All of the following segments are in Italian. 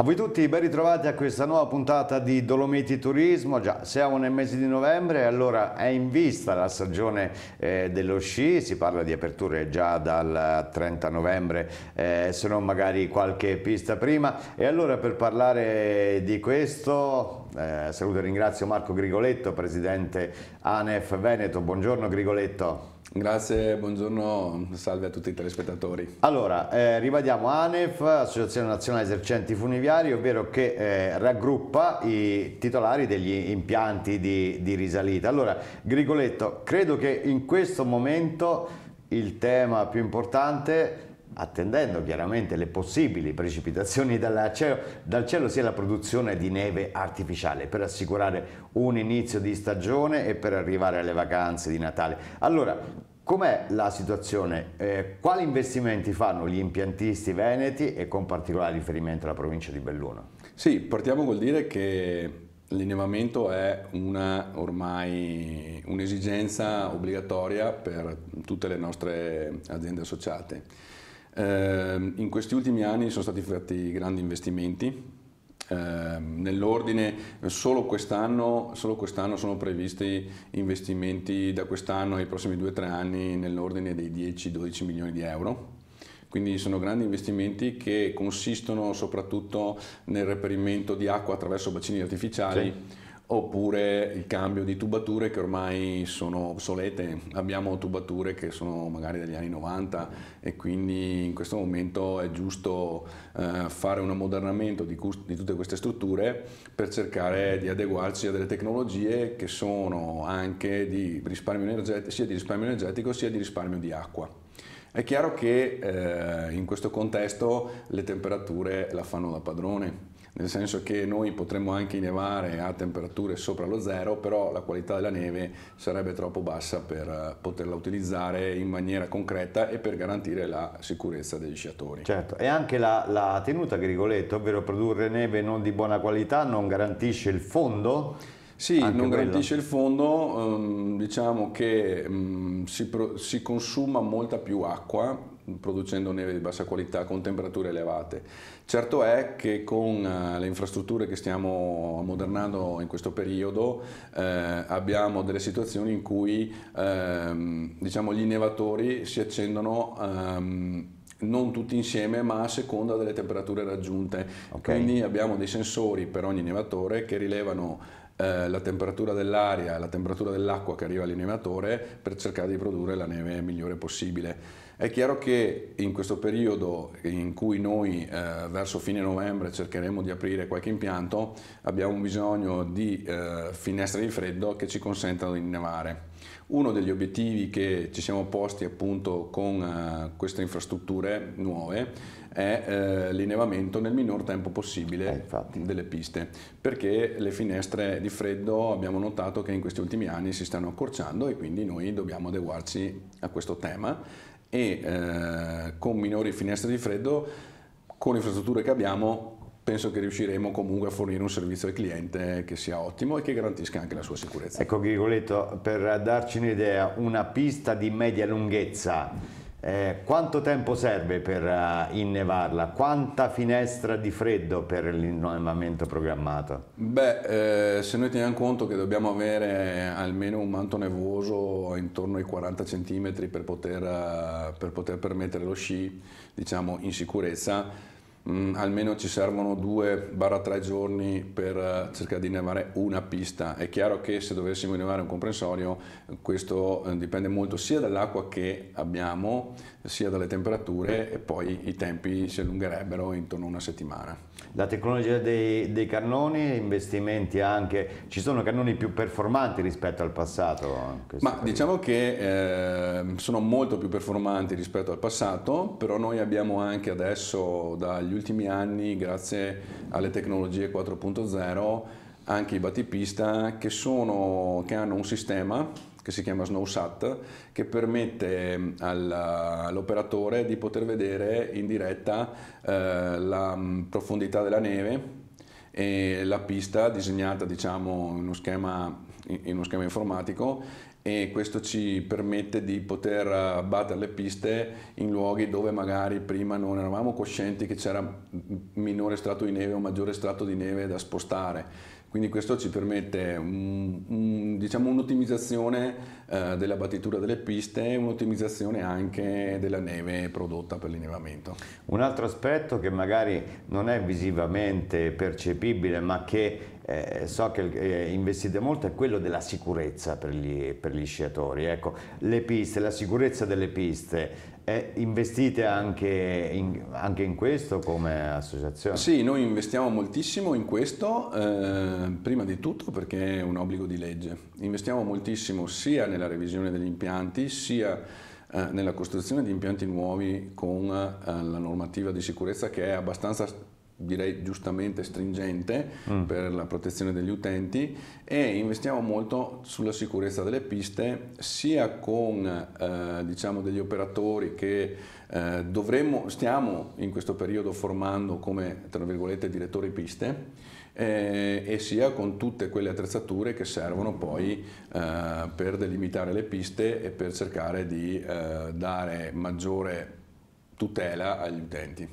A voi tutti ben ritrovati a questa nuova puntata di Dolomiti Turismo, già siamo nel mese di novembre allora è in vista la stagione eh, dello sci, si parla di aperture già dal 30 novembre eh, se non magari qualche pista prima e allora per parlare di questo eh, saluto e ringrazio Marco Grigoletto, presidente ANEF Veneto. Buongiorno Grigoletto. Grazie, buongiorno, salve a tutti i telespettatori. Allora, eh, ribadiamo ANEF, Associazione Nazionale Esercenti Funiviari, ovvero che eh, raggruppa i titolari degli impianti di, di risalita. Allora, Grigoletto, credo che in questo momento il tema più importante attendendo chiaramente le possibili precipitazioni dal cielo, dal cielo sia la produzione di neve artificiale per assicurare un inizio di stagione e per arrivare alle vacanze di Natale. Allora, Com'è la situazione? Eh, quali investimenti fanno gli impiantisti veneti e con particolare riferimento alla provincia di Belluno? Sì, partiamo col dire che l'innevamento è una, ormai un'esigenza obbligatoria per tutte le nostre aziende associate. Eh, in questi ultimi anni sono stati fatti grandi investimenti, eh, nell'ordine solo quest'anno, quest sono previsti investimenti da quest'anno ai prossimi 2-3 anni nell'ordine dei 10-12 milioni di euro. Quindi sono grandi investimenti che consistono soprattutto nel reperimento di acqua attraverso bacini artificiali. Sì oppure il cambio di tubature che ormai sono obsolete, abbiamo tubature che sono magari degli anni 90 e quindi in questo momento è giusto eh, fare un ammodernamento di, di, tutte queste strutture per cercare di adeguarci a delle tecnologie che sono anche di sia di risparmio energetico sia di risparmio di acqua. È chiaro che eh, in questo contesto le temperature la fanno da padrone, nel senso che noi potremmo anche nevare a temperature sopra lo zero, però la qualità della neve sarebbe troppo bassa per eh, poterla utilizzare in maniera concreta e per garantire la sicurezza degli sciatori. Certo, e anche la, la tenuta Grigoletto, ovvero produrre neve non di buona qualità, non garantisce il fondo? Sì, Anche non quella. garantisce il fondo, ehm, diciamo che si, si consuma molta più acqua producendo neve di bassa qualità con temperature elevate. Certo è che con eh, le infrastrutture che stiamo modernando in questo periodo eh, abbiamo delle situazioni in cui ehm, diciamo, gli innevatori si accendono ehm, non tutti insieme ma a seconda delle temperature raggiunte. Okay. Quindi abbiamo dei sensori per ogni innevatore che rilevano eh, la temperatura dell'aria, la temperatura dell'acqua che arriva all'inevatore per cercare di produrre la neve migliore possibile. È chiaro che in questo periodo in cui noi eh, verso fine novembre cercheremo di aprire qualche impianto, abbiamo bisogno di eh, finestre di freddo che ci consentano di innevare. Uno degli obiettivi che ci siamo posti appunto con eh, queste infrastrutture nuove è eh, l'innevamento nel minor tempo possibile eh, delle piste, perché le finestre di freddo abbiamo notato che in questi ultimi anni si stanno accorciando e quindi noi dobbiamo adeguarci a questo tema e eh, con minori finestre di freddo, con le infrastrutture che abbiamo, penso che riusciremo comunque a fornire un servizio al cliente che sia ottimo e che garantisca anche la sua sicurezza. Ecco Grigoletto, per darci un'idea, una pista di media lunghezza eh, quanto tempo serve per uh, innevarla? Quanta finestra di freddo per l'innevamento programmato? Beh, eh, se noi teniamo conto che dobbiamo avere almeno un manto nevoso intorno ai 40 cm per poter, uh, per poter permettere lo sci diciamo, in sicurezza, mh, mm, almeno ci servono 2-3 giorni per eh, cercare di innevare una pista. È chiaro che se dovessimo innevare un comprensorio, questo eh, dipende molto sia dall'acqua che abbiamo, sia dalle temperature e poi i tempi si allungherebbero intorno a una settimana. La tecnologia dei, dei cannoni, investimenti anche, ci sono cannoni più performanti rispetto al passato? Ma periodo. diciamo che eh, sono molto più performanti rispetto al passato, però noi abbiamo anche adesso dagli negli ultimi anni, grazie alle tecnologie 4.0, anche i battipista che, sono, che hanno un sistema che si chiama SnowSat, che permette all'operatore di poter vedere in diretta eh, la profondità della neve e la pista disegnata diciamo, in, uno schema, in uno schema informatico e questo ci permette di poter battere le piste in luoghi dove magari prima non eravamo coscienti che c'era minore strato di neve o maggiore strato di neve da spostare quindi questo ci permette un, un, diciamo un'ottimizzazione eh, della battitura delle piste e un'ottimizzazione anche della neve prodotta per l'innevamento. Un altro aspetto che magari non è visivamente percepibile ma che eh, so che eh, investite molto è quello della sicurezza per gli, per gli sciatori. Ecco, le piste, la sicurezza delle piste e investite anche in, anche in, questo come associazione? Sì, noi investiamo moltissimo in questo, eh, prima di tutto perché è un obbligo di legge. Investiamo moltissimo sia nella revisione degli impianti, sia eh, nella costruzione di impianti nuovi con eh, la normativa di sicurezza che è abbastanza direi giustamente stringente mm. per la protezione degli utenti e investiamo molto sulla sicurezza delle piste sia con eh, diciamo degli operatori che eh, dovremmo, stiamo in questo periodo formando come tra virgolette direttori piste eh, e sia con tutte quelle attrezzature che servono poi eh, per delimitare le piste e per cercare di eh, dare maggiore tutela agli utenti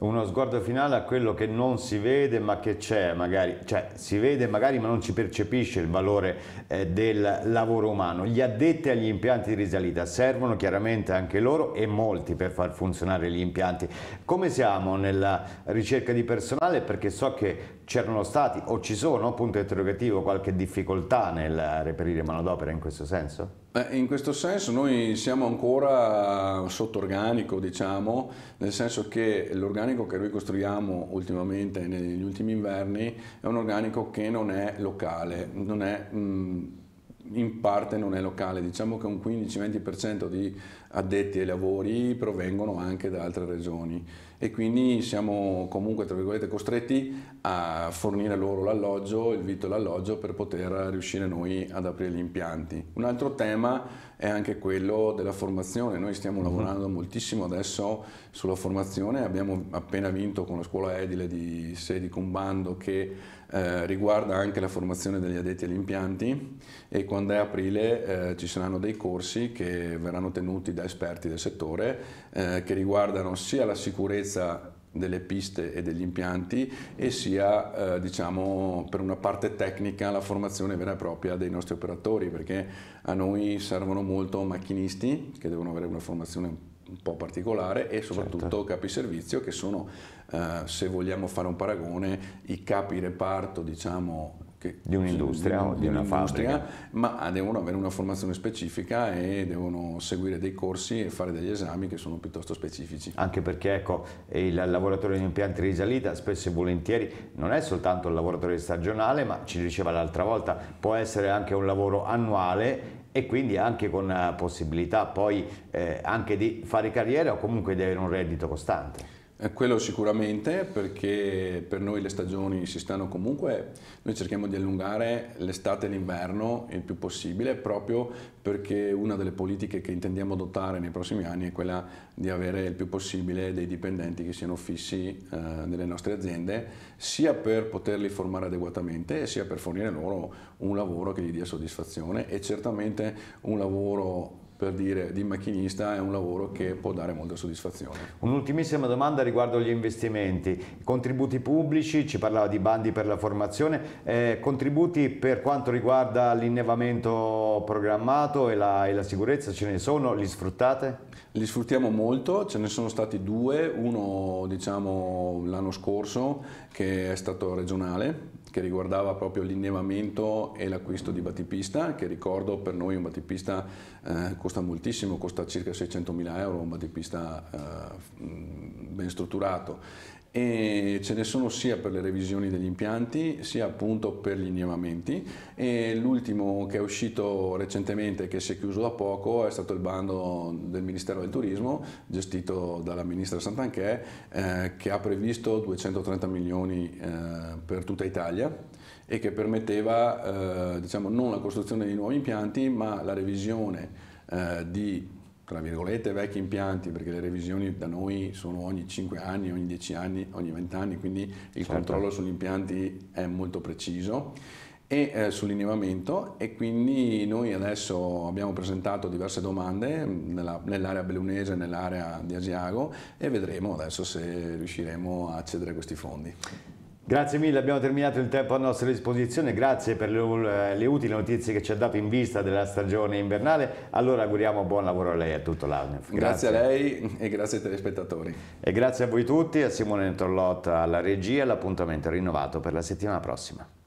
uno sguardo finale a quello che non si vede ma che c'è magari, cioè si vede magari ma non si percepisce il valore eh, del lavoro umano. Gli addetti agli impianti di risalita servono chiaramente anche loro e molti per far funzionare gli impianti. Come siamo nella ricerca di personale? Perché so che c'erano stati o ci sono, punto interrogativo, qualche difficoltà nel reperire manodopera in questo senso? In questo senso noi siamo ancora sotto organico, diciamo, nel senso che l'organico l'organico che noi costruiamo ultimamente negli ultimi inverni è un organico che non è locale, non è, mm, in parte non è locale, diciamo che un 15-20% di addetti ai lavori provengono anche da altre regioni e quindi siamo comunque costretti a fornire loro l'alloggio, il vitto e l'alloggio per poter riuscire noi ad aprire gli impianti. Un altro tema è anche quello della formazione, noi stiamo mhm. lavorando moltissimo adesso sulla formazione, abbiamo appena vinto con la scuola edile di Sedi un bando che eh, riguarda anche la formazione degli addetti agli impianti e quando è aprile eh, ci saranno dei corsi che verranno tenuti da esperti del settore eh, che riguardano sia la sicurezza delle piste e degli impianti e sia eh, diciamo per una parte tecnica la formazione vera e propria dei nostri operatori perché a noi servono molto macchinisti che devono avere una formazione un po' particolare e soprattutto certo. capi servizio che sono eh, se vogliamo fare un paragone i capi reparto diciamo di un'industria o di una fabbrica. Ma devono avere una formazione specifica e devono seguire dei corsi e fare degli esami che sono piuttosto specifici. Anche perché ecco, il lavoratore di impianti di risalita spesso e volentieri non è soltanto il lavoratore stagionale, ma ci diceva l'altra volta, può essere anche un lavoro annuale e quindi anche con eh, possibilità poi eh, anche di fare carriera o comunque di avere un reddito costante. Eh, quello sicuramente perché per noi le stagioni si stanno comunque, noi cerchiamo di allungare l'estate e l'inverno il più possibile proprio perché una delle politiche che intendiamo adottare nei prossimi anni è quella di avere il più possibile dei dipendenti che siano fissi eh, nelle nostre aziende sia per poterli formare adeguatamente sia per fornire loro un lavoro che gli dia soddisfazione e certamente un lavoro per dire di macchinista è un lavoro che può dare molta soddisfazione. Un'ultimissima domanda riguardo gli investimenti, contributi pubblici, ci parlava di bandi per la formazione, eh, contributi per quanto riguarda l'innevamento programmato e la, e la, sicurezza, ce ne sono, li sfruttate? Li sfruttiamo molto, ce ne sono stati due, uno diciamo l'anno scorso che è stato regionale, che riguardava proprio l'innevamento e l'acquisto di battipista, che ricordo per noi un battipista eh, costa moltissimo, costa circa 600 mila euro un battipista eh, ben strutturato e ce ne sono sia per le revisioni degli impianti sia appunto per gli innevamenti e l'ultimo che è uscito recentemente che si è chiuso da poco è stato il bando del Ministero del Turismo gestito dalla Ministra Santanchè eh, che ha previsto 230 milioni eh, per tutta Italia e che permetteva eh, diciamo, non la costruzione di nuovi impianti ma la revisione eh, di tra virgolette vecchi impianti, perché le revisioni da noi sono ogni 5 anni, ogni 10 anni, ogni 20 anni, quindi il certo. controllo sugli impianti è molto preciso e eh, sull'innevamento e quindi noi adesso abbiamo presentato diverse domande nella, nell'area bellunese, nell'area di Asiago e vedremo adesso se riusciremo a accedere a questi fondi. Grazie mille, abbiamo terminato il tempo a nostra disposizione, grazie per le, le, utili notizie che ci ha dato in vista della stagione invernale, allora auguriamo buon lavoro a lei e a tutto l'ANEF. Grazie. grazie. a lei e grazie ai telespettatori. E grazie a voi tutti, a Simone Trollot alla regia, l'appuntamento rinnovato per la settimana prossima.